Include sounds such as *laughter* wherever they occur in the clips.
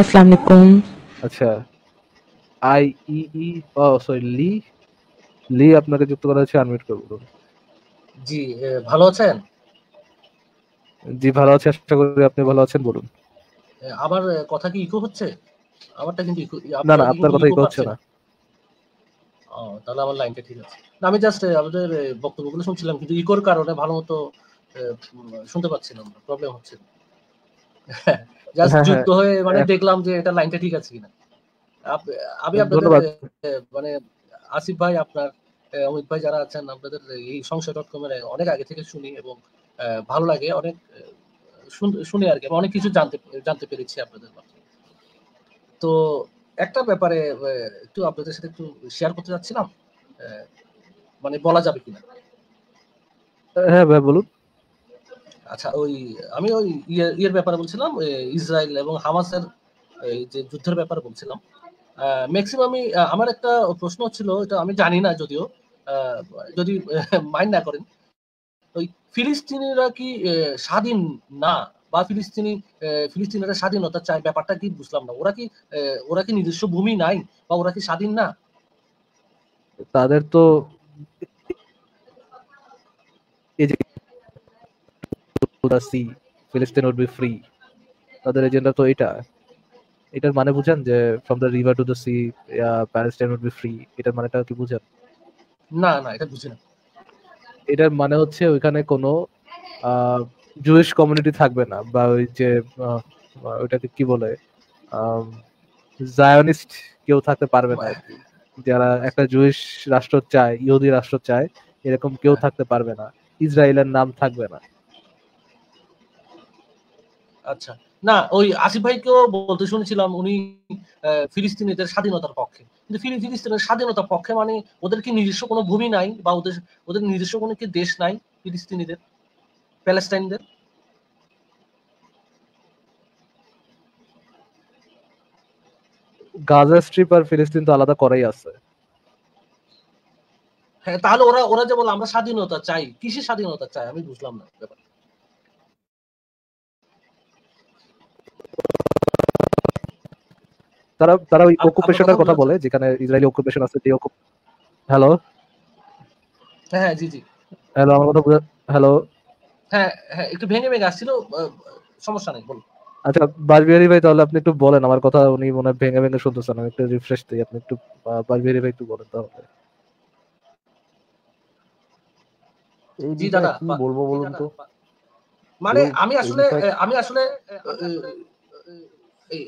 আসসালামু আলাইকুম আচ্ছা I E E O sorry লি লি আপনাকে যুক্ত করা হয়েছে আনমিউট করব জি ভালো আছেন জি ভালো আছি আশা করি আপনি ভালো আছেন বলুন আবার কথা কি ইকো হচ্ছে আমারটা কিন্তু ইকো না না আপনার কথা ইকো হচ্ছে না ও তাহলে আমার লাইনটা ঠিক আছে না আমি জাস্ট আমাদের বক্তব্যগুলো শুনছিলাম কিন্তু ইকোর কারণে ভালো মতো শুনতে পাচ্ছিলাম না প্রবলেম হচ্ছে জাস্ট *laughs* হ্যাঁ, যুক্ত হ্যাঁ। হয়ে মানে দেখলাম যে এটা লাইনটা ঠিক আছে কিনা আমি আপনাদের মানে আসিফ ভাই আপনার অমিত ভাই যারা আছেন আপনাদের এই ডট কম এর অনেক আগে থেকে শুনি এবং ভালো লাগে অনেক শুনে আর কি অনেক কিছু জানতে জানতে পেরেছি আপনাদের তো একটা ব্যাপারে একটু আপনাদের সাথে একটু শেয়ার করতে চাচ্ছিলাম মানে বলা যাবে কিনা হ্যাঁ ভাই বলুন আচ্ছা ওই আমি ওই ইয়ে, ইয়ের ব্যাপারে বলছিলাম ইসরায়েল এবং হামাসের এই যে যুদ্ধের ব্যাপারে বলছিলাম ম্যাক্সিমামই আমার একটা প্রশ্ন ছিল এটা আমি জানি না যদিও যদি মাইন্ড না করেন ওই ফিলিস্তিনিরা কি স্বাধীন না বা ফিলিস্তিনি ফিলিস্তিনিরা স্বাধীনতা চায় ব্যাপারটা কি বুঝলাম না ওরা কি ওরা কি নিজস্ব ভূমি নাই বা ওরা কি স্বাধীন না তাদের তো to the sea would be free তাদের এজেন্ডা তো এটা এটার মানে যে এটার মানেটা কি বুঝান না না এটা এটার মানে হচ্ছে ওইখানে কোনো কমিউনিটি থাকবে না বা ওই যে কি বলে জায়নিস্ট কেউ থাকতে পারবে না যারা একটা জুয়েশ রাষ্ট্র চায় ইহুদি রাষ্ট্র চায় এরকম কেউ হ্যাঁ। থাকতে পারবে না ইসরায়েলের নাম থাকবে না আচ্ছা না ওই আসিফ ভাইকেও বলতে শুনেছিলাম উনি ফিলিস্তিনিদের স্বাধীনতার পক্ষে কিন্তু ফিলিস্তিনের স্বাধীনতার পক্ষে মানে ওদের কি নিজস্ব কোনো ভূমি নাই বা ওদের ওদের নিজস্ব কোনো কি দেশ নাই ফিলিস্তিনিদের প্যালেস্টাইনদের গাজা স্ট্রিপ আর ফিলিস্তিন তো আলাদা করাই আছে হ্যাঁ তাহলে ওরা ওরা যে বলে আমরা স্বাধীনতা চাই কিসের স্বাধীনতা চাই আমি বুঝলাম না ব্যাপারটা তারা তারা ওই অকুপেশনের কথা বলে যেখানে ইসরায়েলি অকুপেশন আছে যে হ্যালো হ্যাঁ জি জি হ্যালো আমার কথা হ্যালো হ্যাঁ হ্যাঁ একটু ভেঙে ভেঙে আসছিল সমস্যা নেই বলুন আচ্ছা বারবিহারি ভাই তাহলে আপনি একটু বলেন আমার কথা উনি মনে ভেঙে ভেঙে শুনতেছেন আমি একটু রিফ্রেশ দিই আপনি একটু বারবিহারি ভাই একটু বলেন তাহলে জি দাদা বলবো বলুন তো মানে আমি আসলে আমি আসলে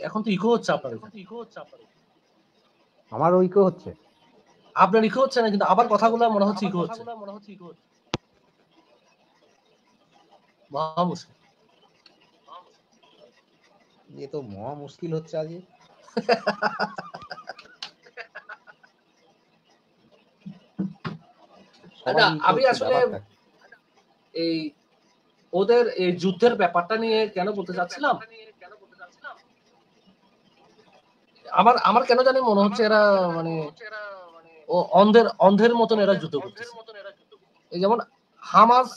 এখন তো ইকো হচ্ছে আপনার ইকো হচ্ছে আপনার ইকো হচ্ছে না কিন্তু আবার কথাগুলো মনে হচ্ছে ইকো হচ্ছে তো মহা মুশকিল হচ্ছে আজকে আচ্ছা, আমি আসলে এই ওদের এই যুদ্ধের ব্যাপারটা নিয়ে কেন বলতে চাচ্ছিলাম আমার আমার কেন জানি মনে মানে হচ্ছে এরা মানে ও অন্ধের অন্ধের মতন এরা যুদ্ধ করতেছে এই যেমন হামাস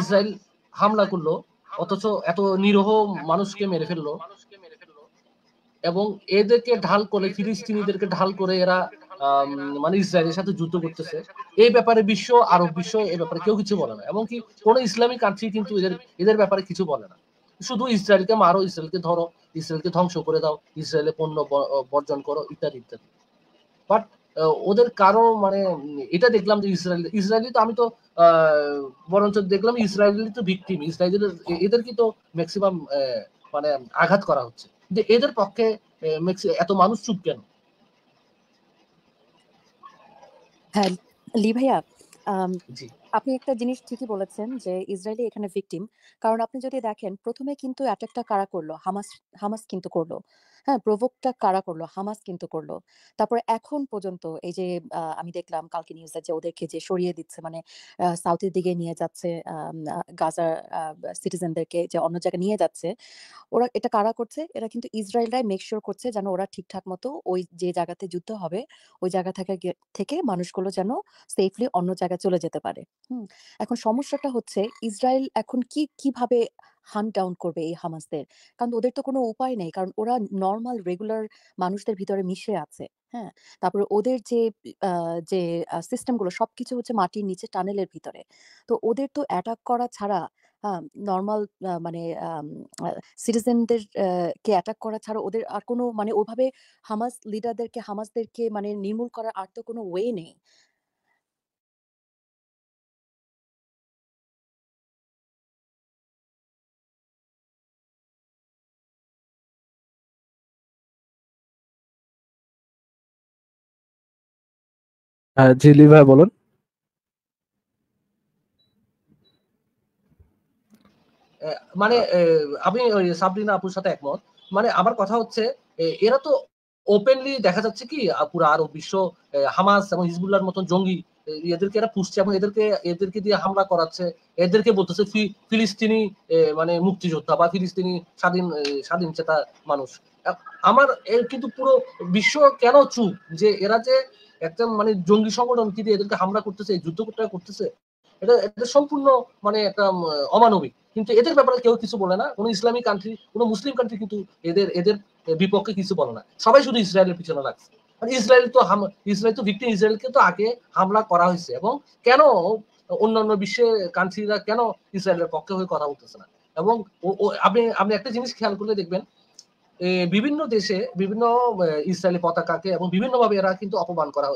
ইসরায়েল হামলা করলো অথচ এত নিরহ মানুষকে মেরে ফেললো এবং এদেরকে ঢাল করে ফিলিস্তিনিদেরকে ঢাল করে এরা মানে ইসরায়েলের সাথে যুদ্ধ করতেছে এই ব্যাপারে বিশ্ব আরব বিশ্ব এই ব্যাপারে কেউ কিছু বলে না এমনকি কোনো ইসলামিক কান্ট্রি কিন্তু এদের এদের ব্যাপারে কিছু বলে না শুধু ইসরায়েলকে মারো ইসরায়েলকে ধরো ইসরায়েলকে ধ্বংস করে দাও ইসরায়েলের পণ্য বর্জন করো ইত্যাদি ইত্যাদি বাট ওদের কারো মানে এটা দেখলাম যে ইসরায়েল ইসরায়েলি তো আমি তো বরঞ্চ দেখলাম ইসরায়েলি তো ভিকটিম ইসরায়েলের এদেরকে তো ম্যাক্সিমাম মানে আঘাত করা হচ্ছে যে এদের পক্ষে এত মানুষ চুপ কেন হ্যাঁ লি ভাইয়া আপনি একটা জিনিস ঠিকই বলেছেন যে ইসরায়েলি এখানে ভিকটিম কারণ আপনি যদি দেখেন প্রথমে কিন্তু অ্যাটাকটা কারা করলো হামাস হামাস কিন্তু করলো হ্যাঁ প্রভোকটা কারা করলো হামাস কিন্তু করলো তারপরে এখন পর্যন্ত এই যে আমি দেখলাম কালকে নিউজে যে ওদেরকে যে সরিয়ে দিচ্ছে মানে সাউথের দিকে নিয়ে যাচ্ছে গাজার সিটিজেনদেরকে যে অন্য জায়গায় নিয়ে যাচ্ছে ওরা এটা কারা করছে এরা কিন্তু ইসরায়েলরাই মেক শিওর করছে যেন ওরা ঠিকঠাক মতো ওই যে জায়গাতে যুদ্ধ হবে ওই জায়গা থেকে থেকে মানুষগুলো যেন সেফলি অন্য জায়গায় চলে যেতে পারে হুম এখন সমস্যাটা হচ্ছে ইসরায়েল এখন কি কিভাবে হান্ট ডাউন করবে এই হামাসদের কারণ ওদের তো কোনো উপায় নেই কারণ ওরা নর্মাল রেগুলার মানুষদের ভিতরে মিশে আছে হ্যাঁ তারপরে ওদের যে যে সিস্টেমগুলো সবকিছু হচ্ছে মাটির নিচে টানেলের ভিতরে তো ওদের তো অ্যাটাক করা ছাড়া নর্মাল মানে সিটিজেনদের কে অ্যাটাক করা ছাড়া ওদের আর কোনো মানে ওভাবে হামাস লিডারদেরকে হামাসদেরকে মানে নির্মূল করার আর তো কোনো ওয়ে নেই জিলি ভাই বলুন মানে আমি ওই সাবরিনা আপুর সাথে একমত মানে আমার কথা হচ্ছে এরা তো ওপেনলি দেখা যাচ্ছে কি পুরো আরব বিশ্ব হামাস এবং হিজবুল্লার মতন জঙ্গি এদেরকে এরা পুষছে এবং এদেরকে এদেরকে দিয়ে হামলা করাচ্ছে এদেরকে বলতেছে ফিলিস্তিনি মানে মুক্তিযোদ্ধা বা ফিলিস্তিনি স্বাধীন স্বাধীন চেতা মানুষ আমার এর কিন্তু পুরো বিশ্ব কেন চুপ যে এরা যে একটা মানে জঙ্গি সংগঠন কি দিয়ে এদেরকে হামলা করতেছে যুদ্ধ করতেছে এটা এটা সম্পূর্ণ মানে একটা অমানবিক কিন্তু এদের ব্যাপারে কেউ কিছু বলে না কোনো ইসলামিক কান্ট্রি কোনো মুসলিম কান্ট্রি কিন্তু এদের এদের বিপক্ষে কিছু বলে না সবাই শুধু ইসরায়েলের পিছনে লাগছে মানে ইসরায়েল তো ইসরায়েল তো ভিক্টিম ইসরায়েলকে তো আগে হামলা করা হয়েছে এবং কেন অন্যান্য বিশ্বের কান্ট্রিরা কেন ইসরায়েলের পক্ষে হয়ে কথা বলতেছে না এবং আপনি আপনি একটা জিনিস খেয়াল করলে দেখবেন বিভিন্ন দেশে বিভিন্ন ইসরায়েলি পতাকাকে এবং বিভিন্নভাবে এরা কিন্তু অপমান করা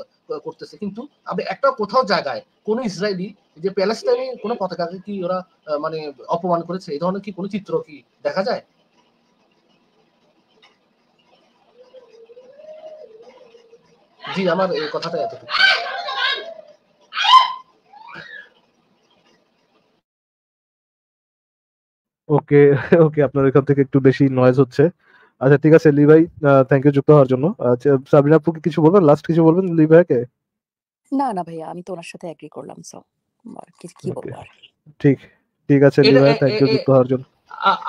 করতেছে কিন্তু আপনি একটা কোথাও জায়গায় কোনো ইসরায়েলি যে প্যালেস্তাইনি কোনো পতাকাকে কি ওরা মানে অপমান করেছে এই ধরনের কি কোনো চিত্র কি দেখা যায় জি আমার এই কথাটা এতটুকু ওকে ওকে আপনার এখান থেকে একটু বেশি নয়েজ হচ্ছে আচ্ছা ঠিক আছে লিভাই থ্যাংক ইউ যুক্ত হওয়ার জন্য আচ্ছা সাবিনা আপুকে কিছু বলবেন লাস্ট কিছু বলবেন লিভাইকে না না ভাইয়া আমি তো ওনার সাথে এগ্রি করলাম সো কি কি বলবো ঠিক ঠিক আছে লিভাই থ্যাংক ইউ যুক্ত হওয়ার জন্য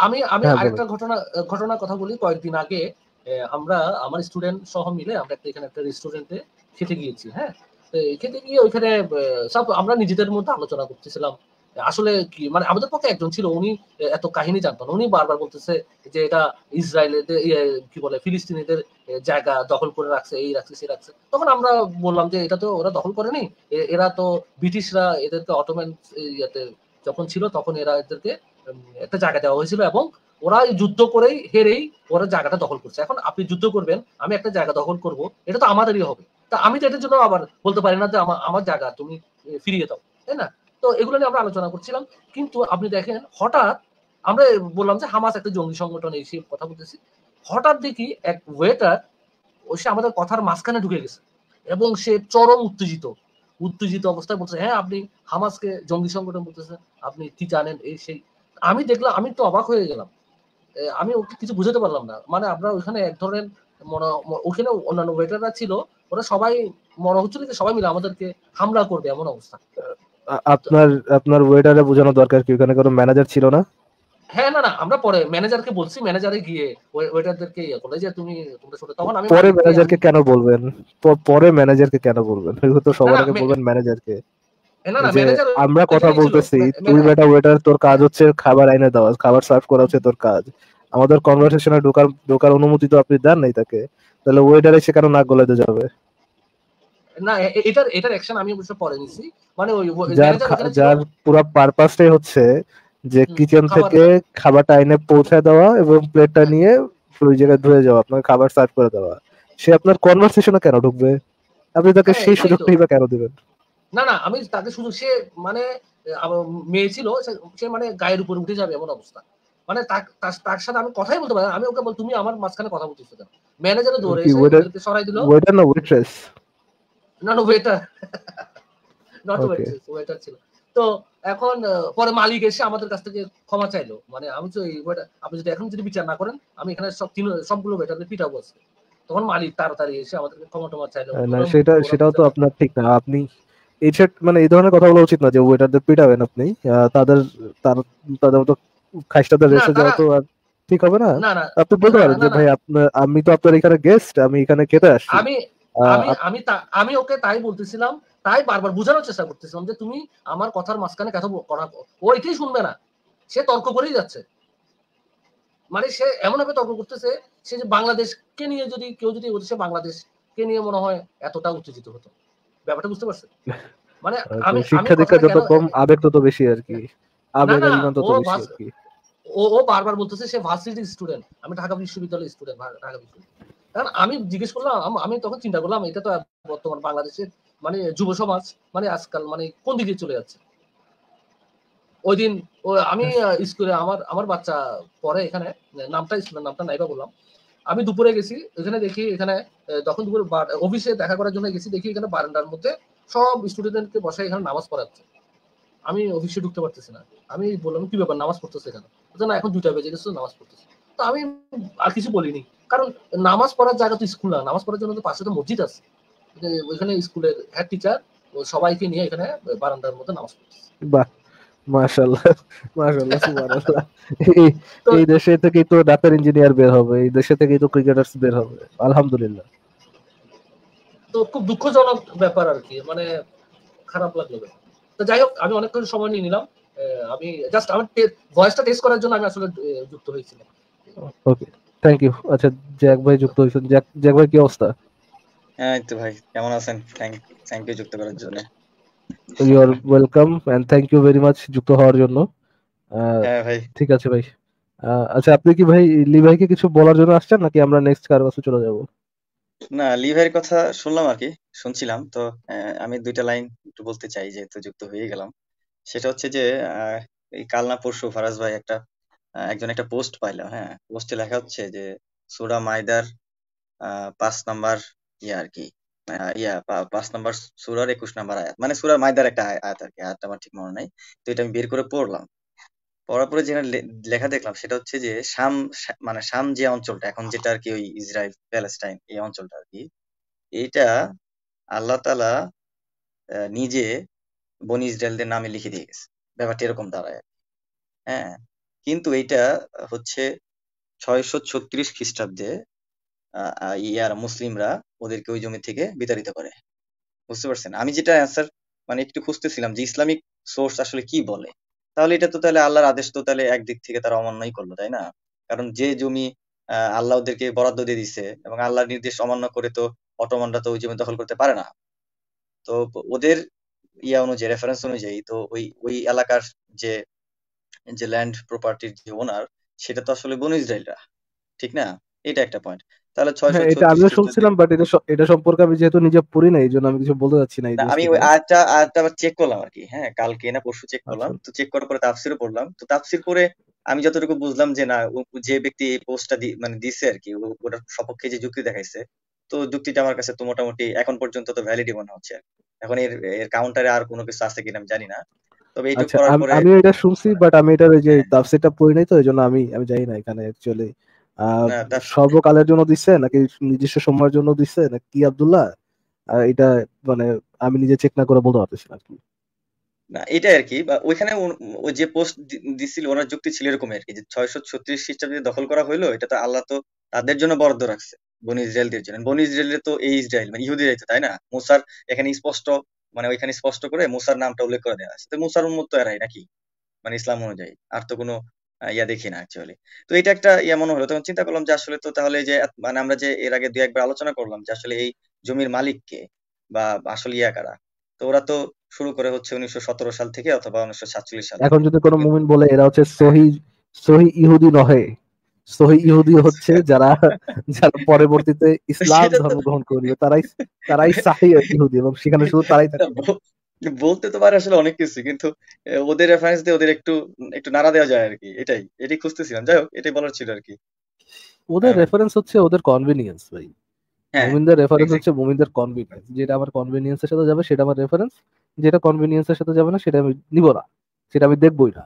আমি আমি হ্যাঁ, আরেকটা ঘটনা ঘটনার কথা বলি কয়েকদিন আগে আমরা আমার স্টুডেন্ট সহ মিলে আমরা একটা এখানে একটা রেস্টুরেন্টে খেতে গিয়েছি হ্যাঁ খেতে গিয়ে ওইখানে সব আমরা নিজেদের মধ্যে আলোচনা করতেছিলাম আসলে কি মানে আমাদের পক্ষে একজন ছিল উনি এত কাহিনী জানতো না উনি বারবার বলতেছে যে এটা ইসরায়েলের ইয়ে, কি বলে ফিলিস্তিনিদের জায়গা দখল করে রাখছে এই রাখছে সে রাখছে তখন আমরা বললাম যে এটা তো ওরা দখল করেনি এরা তো ব্রিটিশরা এদেরকে অটোম্যান ইয়াতে যখন ছিল তখন এরা এদেরকে একটা জায়গা দেওয়া হয়েছিল এবং ওরা যুদ্ধ করেই হেরেই ওরা জায়গাটা দখল করছে এখন আপনি যুদ্ধ করবেন আমি একটা জায়গা দখল করব এটা তো আমাদেরই হবে তা আমি তো এটার জন্য আবার বলতে পারি না যে আমার জায়গা তুমি ফিরিয়ে দাও তাই না তো এগুলো নিয়ে আমরা আলোচনা করছিলাম কিন্তু আপনি দেখেন হঠাৎ আমরা বললাম যে হামাস একটা জঙ্গি সংগঠন এই সে কথা বলতেছি হঠাৎ দেখি এক ওয়েটার ওই সে আমাদের কথার মাঝখানে ঢুকে গেছে এবং সে চরম উত্তেজিত উত্তেজিত অবস্থায় বলছে হ্যাঁ আপনি হামাসকে জঙ্গি সংগঠন বলতেছেন আপনি কি জানেন এই সেই আমি দেখলাম আমি তো অবাক হয়ে গেলাম আমি ওকে কিছু বুঝাতে পারলাম না মানে আপনার ওইখানে এক ধরনের মনে ওখানে অন্যান্য ওয়েটাররা ছিল ওরা সবাই মনে হচ্ছিল যে সবাই মিলে আমাদেরকে হামলা করবে এমন অবস্থা আপনার আপনার ওয়েটারে বোঝানো দরকার কি ওখানে কোনো ম্যানেজার ছিল না হ্যাঁ না না আমরা পরে ম্যানেজারকে বলছি ম্যানেজারে গিয়ে ওয়েটারদেরকে ইয়ে করলে যে তুমি তোমরা সাথে তখন আমি পরে ম্যানেজারকে কেন বলবেন পরে ম্যানেজারকে কেন বলবেন *laughs* তো সবার আগে বলবেন ম্যানেজারকে আমরা কথা বলতেছি তুই বেটা ওয়েটার তোর কাজ হচ্ছে খাবার আইনে দেওয়া খাবার সার্ভ করা হচ্ছে তোর কাজ আমাদের কনভারসেশনে ঢোকার ঢোকার অনুমতি তো আপনি দেন নাই তাকে তাহলে ওয়েটারে সে কেন নাক গলাতে যাবে না এটার এটার অ্যাকশন আমি অবশ্য পরে নিছি মানে ওই যার পুরো পারপাসটাই হচ্ছে যে কিচেন থেকে খাবারটা এনে পৌঁছে দেওয়া এবং প্লেটটা হ্যাঁ। নিয়ে ওই ধুয়ে যাওয়া আপনাকে খাবার সার্ভ করে দেওয়া সে আপনার কনভারসেশনে কেন ঢুকবে আপনি তাকে হ্যাঁ, সেই সুযোগটাই বা কেন দিবেন না না আমি তাকে শুধু সে মানে মেয়ে ছিল সে মানে গায়ের উপর উঠে যাবে এমন অবস্থা মানে তার সাথে আমি কথাই বলতে পারি আমি ওকে বল তুমি আমার মাঝখানে কথা বলতেছো কেন ম্যানেজারে ধরে সরাই দিল ওয়েটার না waitress not waiter not waiter ছিল তো এখন পরে মালিক এসে আমাদের কাছ থেকে ক্ষমা চাইলো মানে আমি তো এই আপনি যদি এখন যদি বিচার না করেন আমি এখানে সব তিন সবগুলো বেটারদের পিঠা বসবে তখন মালিক তাড়াতাড়ি এসে আমাদের ক্ষমা টমা চাইলো না সেটা সেটাও তো আপনার ঠিক না আপনি এই মানে এই ধরনের কথা বলা উচিত না যে ওয়েটারদের পিটাবেন আপনি তাদের তার তাদের মতো খাইস্টাদের রেসে যাওয়া তো আর ঠিক হবে না আপনি বলতে পারেন যে ভাই আপনার আমি তো আপনার এখানে গেস্ট আমি এখানে খেতে আসছি আমি আমি আমি ওকে তাই বলতেছিলাম তাই বারবার বোঝানোর চেষ্টা করতেছিলাম যে তুমি আমার কথার মাঝখানে কথা ও এটাই শুনবে না সে তর্ক করেই যাচ্ছে মানে সে এমন ভাবে তর্ক করতেছে সে যে বাংলাদেশকে নিয়ে যদি কেউ যদি সে বাংলাদেশকে নিয়ে মনে হয় এতটা উত্তেজিত হতো ব্যাপারটা বুঝতে পারছেন মানে আমি শিক্ষা দীক্ষা যত কম আবেগ তত বেশি আর কি আবেগ তত বেশি আর কি ও ও বারবার বলতেছে সে ভার্সিটি স্টুডেন্ট আমি ঢাকা বিশ্ববিদ্যালয়ের স্টুডেন্ট ঢাকা বিশ্ববিদ্যালয় কারণ আমি জিজ্ঞেস করলাম আমি তখন চিন্তা করলাম এটা তো বর্তমান বাংলাদেশের মানে যুব সমাজ মানে আজকাল মানে কোন দিকে চলে যাচ্ছে ওই দিন আমি হ্যাঁ। স্কুলে আমার আমার বাচ্চা পরে এখানে নামটা স্কুলের নামটা নাইবা বললাম আমি দুপুরে গেছি এখানে দেখি এখানে তখন দুপুরে অফিসে দেখা করার জন্য গেছি দেখি এখানে বারান্দার মধ্যে সব স্টুডেন্টকে বসে এখানে নামাজ পড়াচ্ছে আমি অফিসে ঢুকতে পারতেছি না আমি বললাম কি ব্যাপার নামাজ পড়তেছে এখানে এখন দুইটা বেজে গেছে নামাজ পড়তেছে তো আমি আর কিছু বলিনি কারণ নামাজ পড়ার জায়গা তো স্কুল না নামাজ পড়ার জন্য তো পাশে তো মসজিদ আছে ওইখানে স্কুলের হেড টিচার সবাইকে নিয়ে এখানে বারান্দার মধ্যে নামাজ পড়ছে বাহ এই দেশে থেকেই তো ডাক্তার ইঞ্জিনিয়ার বের হবে এই দেশে থেকেই তো ক্রিকেটার্স বের হবে আলহামদুলিল্লাহ তো খুব দুঃখজনক ব্যাপার আর কি মানে খারাপ লাগলো তো যাই হোক আমি অনেকক্ষণ সময় নিয়ে নিলাম আমি জাস্ট আমার ভয়েসটা টেস্ট করার জন্য আমি আসলে যুক্ত হয়েছিলাম ওকে থ্যাংক ইউ আচ্ছা জ্যাক ভাই যুক্ত হয়েছেন জ্যাক জ্যাক ভাই কি অবস্থা হ্যাঁ এই তো ভাই কেমন আছেন থ্যাংক থ্যাংক ইউ যুক্ত করার জন্য you are welcome and thank you very much যুক্ত হওয়ার জন্য হ্যাঁ ভাই ঠিক আছে ভাই আচ্ছা আপনি কি ভাই লি ভাইকে কিছু বলার জন্য আসছেন নাকি আমরা নেক্সট কার কাছে চলে যাব না লি ভাইয়ের কথা শুনলাম আর কি শুনছিলাম তো আমি দুইটা লাইন একটু বলতে চাই যেহেতু যুক্ত হয়ে গেলাম সেটা হচ্ছে যে এই কাল না পরশু ফারাজ ভাই একটা একজন একটা পোস্ট পাইলো হ্যাঁ পোস্টে লেখা হচ্ছে যে সুরা মাইদার পাঁচ নাম্বার ইয়া আর কি ইয়া পাঁচ নাম্বার সুরার একুশ নাম্বার আয়াত মানে সুরার মাইদার একটা আয়াত আর কি আয়াতটা আমার ঠিক মনে নাই তো এটা আমি বের করে পড়লাম পড়ার পরে যেটা লেখা দেখলাম সেটা হচ্ছে যে শাম মানে শাম যে অঞ্চলটা এখন যেটা আর কি ওই ইসরায়েল প্যালেস্টাইন এই অঞ্চলটা আর কি এটা আল্লাহ তালা নিজে বনি ইসরায়েলদের নামে লিখে দিয়ে গেছে ব্যাপারটা এরকম দাঁড়ায় হ্যাঁ কিন্তু এটা হচ্ছে ছয়শো ছত্রিশ খ্রিস্টাব্দে ইয়ার মুসলিমরা ওদেরকে ওই জমি থেকে বিতাড়িত করে বুঝতে পারছেন আমি যেটা অ্যান্সার মানে একটু খুঁজতেছিলাম যে ইসলামিক সোর্স আসলে কি বলে তাহলে এটা তো তাহলে আল্লাহর আদেশ তো তাহলে একদিক থেকে তারা অমান্যই করলো তাই না কারণ যে জমি আল্লাহ ওদেরকে বরাদ্দ দিয়ে দিছে এবং আল্লাহর নির্দেশ অমান্য করে তো অটোমানরা তো ওই জমি দখল করতে পারে না তো ওদের ইয়া অনুযায়ী রেফারেন্স অনুযায়ী তো ওই ওই এলাকার যে যে ল্যান্ড প্রপার্টির যে ওনার সেটা তো আসলে বন ইসরায়েলরা ঠিক না এটা একটা পয়েন্ট তাহলে হ্যাঁ, এটা শুনছিলাম বাট এটা এটা সম্পর্কে আমি যেহেতু নিজে পড়ি আমি কিছু বলতে যাচ্ছি না আমি ওই আটটা আটটা চেক করলাম আর কি হ্যাঁ কালকে না পরশু চেক করলাম আচ্ছা। তো চেক করার পরে পড়লাম তো তাফসির করে আমি যতটুকু বুঝলাম যে না যে ব্যক্তি এই পোস্টটা মানে দিছে আর কি ওটার সপক্ষে যে যুক্তি দেখাইছে তো যুক্তিটা আমার কাছে তো মোটামুটি এখন পর্যন্ত তো ভ্যালিডি মনে হচ্ছে এখন এর এর কাউন্টারে আর কোনো কিছু আছে কিনা আমি জানি না তবে আচ্ছা, করার পরে আমি এটা শুনছি বাট আমি এটা ওই যে হ্যাঁ। পড়ি নাই তো এজন্য আমি আমি জানি না এখানে অ্যাকচুয়ালি সর্বকালের জন্য দিছে নাকি সময়ের জন্য দিছে না কি আব্দুল্লাহ এটা মানে আমি নিজে চেক না করে বলতে পারতেছি না কি না এটাই আর কি ওইখানে ওই যে পোস্ট দিছিল ওনার যুক্তি ছিল এরকম আর কি যে ছয়শো ছত্রিশ খ্রিস্টাব্দে দখল করা হইলো এটা তো আল্লাহ তো তাদের জন্য বরাদ্দ রাখছে বনি ইসরায়েলদের জন্য বনি ইসরায়েলের তো এই ইসরায়েল মানে ইহুদি তো তাই না মুসার এখানে স্পষ্ট মানে ওইখানে স্পষ্ট করে মুসার নামটা উল্লেখ করে দেওয়া আছে তো মুসার উন্মুক্ত এরাই নাকি মানে ইসলাম অনুযায়ী আর তো কোনো ইয়া দেখি না অ্যাকচুয়ালি তো এটা একটা ইয়া মনে হলো তখন চিন্তা করলাম যে আসলে তো তাহলে যে মানে আমরা যে এর আগে দুই একবার আলোচনা করলাম যে আসলে এই জমির মালিক কে বা আসলে ইয়া কারা তো ওরা তো শুরু করে হচ্ছে উনিশশো সতেরো সাল থেকে অথবা উনিশশো সাতচল্লিশ সাল এখন যদি কোনো মুমিন বলে এরা হচ্ছে সহি সহি ইহুদি নহে সহি ইহুদি আচ্ছা। হচ্ছে যারা যারা পরবর্তীতে *laughs* ইসলাম ধর্ম গ্রহণ করবে তারাই তারাই সাহি ইহুদি এবং সেখানে শুধু তারাই *laughs* বলতে তো পারে আসলে অনেক কিছু কিন্তু ওদের রেফারেন্স দিয়ে ওদের একটু একটু নাড়া দেওয়া যায় আর কি এটাই এটাই খুঁজতেছিলাম যাই হোক এটাই বলার ছিল আর কি ওদের রেফারেন্স হ্যাঁ। হচ্ছে ওদের কনভিনিয়েন্স ভাই হ্যাঁ, মুমিনদের রেফারেন্স হচ্ছে মুমিনদের কনভেনিয়েন্স যেটা আমার কনভেনিয়েন্সের সাথে যাবে সেটা আমার রেফারেন্স যেটা কনভিনিয়েন্সের সাথে যাবে না সেটা আমি নিব না সেটা আমি দেখবই না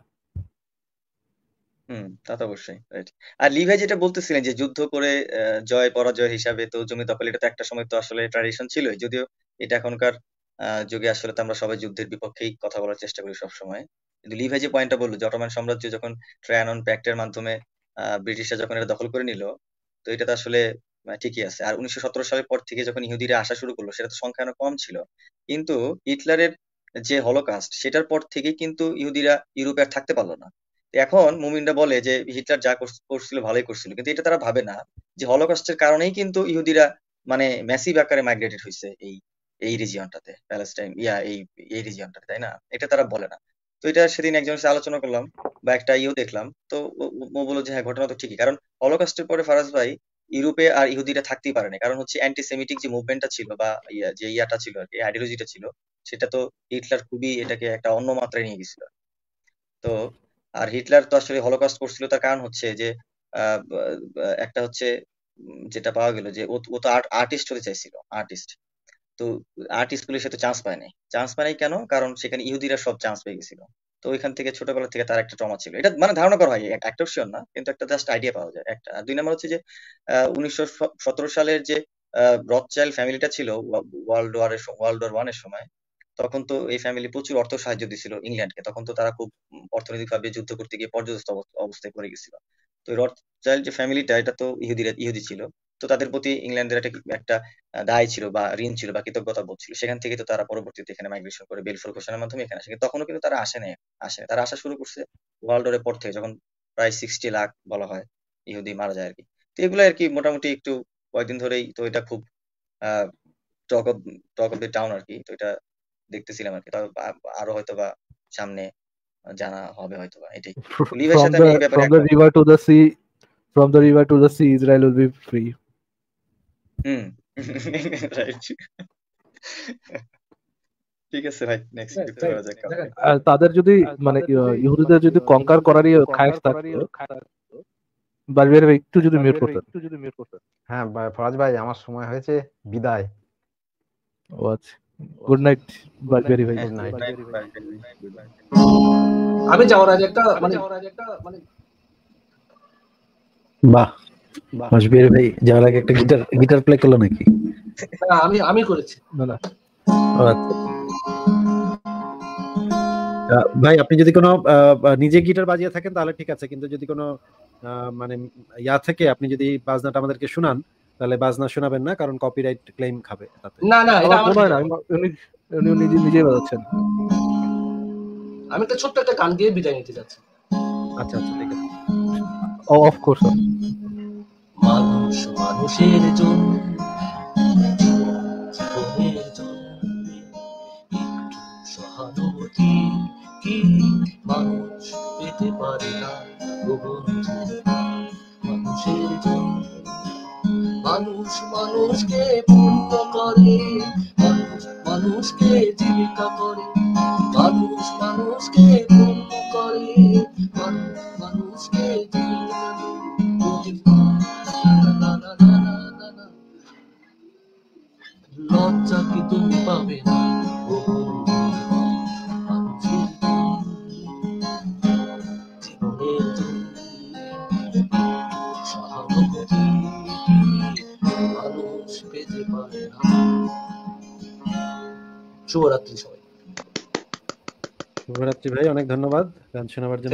হুম তা তো অবশ্যই রাইট আর লিভাই যেটা বলতেছিলেন যে যুদ্ধ করে জয় পরাজয় হিসাবে তো জমি দখল এটা তো একটা সময় তো আসলে ট্র্যাডিশন ছিল যদিও এটা এখনকার যুগে আসলে তো আমরা সবাই যুদ্ধের বিপক্ষেই কথা বলার চেষ্টা করি সব সময় কিন্তু লিভাই যে পয়েন্টটা বললো যে অটোমান সাম্রাজ্য যখন ট্রায়ানন প্যাক্টের মাধ্যমে আহ, ব্রিটিশরা যখন এটা দখল করে নিল তো এটা তো আসলে ঠিকই আছে আর উনিশশো সতেরো সালের পর থেকে যখন ইহুদিরা আসা শুরু করলো সেটা তো সংখ্যা অনেক কম ছিল কিন্তু হিটলারের যে হলোকাস্ট সেটার পর থেকে কিন্তু ইহুদিরা ইউরোপে আর থাকতে পারলো না এখন মুমিনরা বলে যে হিটলার যা করছিল ভালোই করছিল কিন্তু এটা তারা ভাবে না যে হলোকাস্টের কারণেই কিন্তু ইহুদিরা মানে ম্যাসিভ আকারে মাইগ্রেটেড হয়েছে এই এই রিজিয়নটাতে প্যালেস্টাইন ইয়া এই এই রিজিয়নটাতে তাই না এটা তারা বলে না তো এটা সেদিন একজনের সাথে আলোচনা করলাম বা একটা ইউ দেখলাম তো ও বললো যে হ্যাঁ ঘটনা তো ঠিকই কারণ হলোকাস্টের পরে ফারাজ ভাই ইউরোপে আর ইহুদিরা থাকতেই পারে না কারণ হচ্ছে অ্যান্টিসেমিটিক যে মুভমেন্টটা ছিল বা যে ইয়াটা ছিল আর আইডিওলজিটা ছিল সেটা তো হিটলার খুবই এটাকে একটা অন্য মাত্রায় নিয়ে গেছিল তো আর হিটলার তো আসলে হলোকাস্ট করছিল তার কারণ হচ্ছে যে একটা হচ্ছে যেটা পাওয়া গেল যে ও তো আর্টিস্ট হতে চাইছিল আর্টিস্ট তো আর্টিস্ট গুলির সাথে চান্স পায় নাই চান্স পায় নাই কেন কারণ সেখানে ইহুদিরা সব চান্স পেয়ে গেছিল তো ওইখান থেকে ছোটবেলা থেকে তার একটা ট্রমা ছিল এটা মানে ধারণা করা হয় একটা শিওর না কিন্তু একটা জাস্ট আইডিয়া পাওয়া যায় একটা দুই নম্বর হচ্ছে যে উনিশশো সতেরো সালের যে রথচাইল্ড ফ্যামিলিটা ছিল ওয়ার্ল্ড ওয়ার ওয়ার্ল্ড ওয়ার ওয়ানের সময় তখন তো এই ফ্যামিলি প্রচুর অর্থ সাহায্য দিছিল ইংল্যান্ডকে তখন তো তারা খুব অর্থনৈতিকভাবে যুদ্ধ করতে গিয়ে পর্যদস্ত অবস্থায় পড়ে গেছিল তো রথচাইল্ড যে ফ্যামিলিটা এটা তো ইহুদি ইহুদি ছিল তো তাদের প্রতি ইংল্যান্ডের একটা একটা দায় ছিল বা ঋণ ছিল বা কৃতজ্ঞতা বোধ ছিল সেখান থেকে তো তারা পরবর্তীতে এখানে মাইগ্রেশন করে বেলফোর ঘোষণার মাধ্যমে এখানে আসে তখনও কিন্তু তারা আসে নাই আসে না তারা আসা শুরু করছে ওয়ার্ল্ড ওয়ারের পর থেকে যখন প্রায় সিক্সটি লাখ বলা হয় ইহুদি মারা যায় আরকি তো এগুলো আর কি মোটামুটি একটু কয়েকদিন ধরেই তো এটা খুব talk of talk of the town আর কি তো এটা দেখতেছিলাম আর কি আরো হয়তো বা সামনে জানা হবে হয়তো বা এটাই লিভের সাথে আমি এই ব্যাপারে river to sea from river to sea Israel will be free ঠিক আছে ভাই তাদের যদি মানে ইহুদিদের মানে যদি কনকার করারই খায়েশ থাকতো বারবার একটু যদি মিউট করতেন একটু যদি হ্যাঁ ফরাজ ভাই আমার সময় হয়েছে বিদায় ও আচ্ছা গুড নাইট বাগবেরি ভাই গুড নাইট আমি যাওয়ার আগে একটা মানে বাহ ভাই যাওয়ার আগে একটা গিটার গিটার প্লে করলো নাকি হ্যাঁ, আমি আমি করেছি না না আচ্ছা। ভাই আপনি যদি কোনো নিজে গিটার বাজিয়ে থাকেন তাহলে ঠিক আছে কিন্তু যদি কোনো মানে ইয়া থেকে আপনি যদি বাজনাটা আমাদেরকে শুনান তাহলে বাজনা শোনাবেন না কারণ কপিরাইট ক্লেম খাবে না না এটা আমার না উনি উনি নিজে নিজে বাজাচ্ছেন আমি তো ছোট্ট একটা গান দিয়ে বিদায় নিতে যাচ্ছি আচ্ছা আচ্ছা ঠিক আছে ও অফ কোর্স মানুষ মানুষের জন্য মানুষ পেতে পারে না মানুষের জন্য মানুষ মানুষকে পূর্ণ করে মানুষ মানুষকে জীবিকা করে মানুষ মানুষকে শুভরাত্রি সবাই শুভরাত্রি ভাই অনেক ধন্যবাদ গান শোনাবার জন্য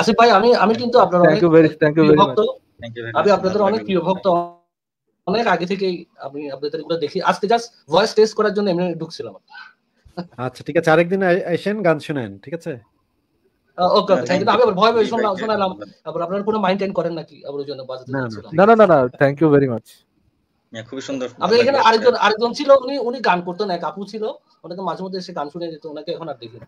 আসিফ ভাই আমি আমি কিন্তু আপনার ভেরি থ্যাংক ইউ ভেরি ভক্ত আমি আপনাদের অনেক প্রিয় ভক্ত অনেক আগে থেকেই আমি আপনাদের গুলো দেখি আজকে জাস্ট ভয়েস টেস্ট করার জন্য এমনি ঢুকছিলাম আচ্ছা ঠিক আছে আরেকদিন আসেন গান শুনেন ঠিক আছে ওকে থ্যাংক ইউ আমি ভয় ভয় শোনালাম আপনারা কোনো মাইন্ড টেন করেন নাকি আবার জন্য না না না না থ্যাংক ইউ ভেরি মাচ খুবই সুন্দর এখানে আরেকজন আরেকজন ছিল উনি উনি গান করতেন এক আপু ছিল ওনাকে মাঝে মধ্যে এসে গান শুনে যেত ওনাকে এখন আর দেখি না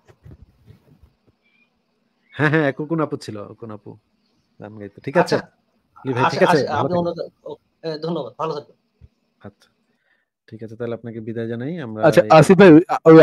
হ্যাঁ হ্যাঁ এক কোন আপু ছিল কোন আপু গান গাইতো ঠিক আছে আচ্ছা, ভাই আচ্ছা, ঠিক আছে আচ্ছা, আপনি ধন্যবাদ ভালো থাকবেন আচ্ছা ঠিক আছে তাহলে আপনাকে বিদায় জানাই আমরা আচ্ছা আসিফ ভাই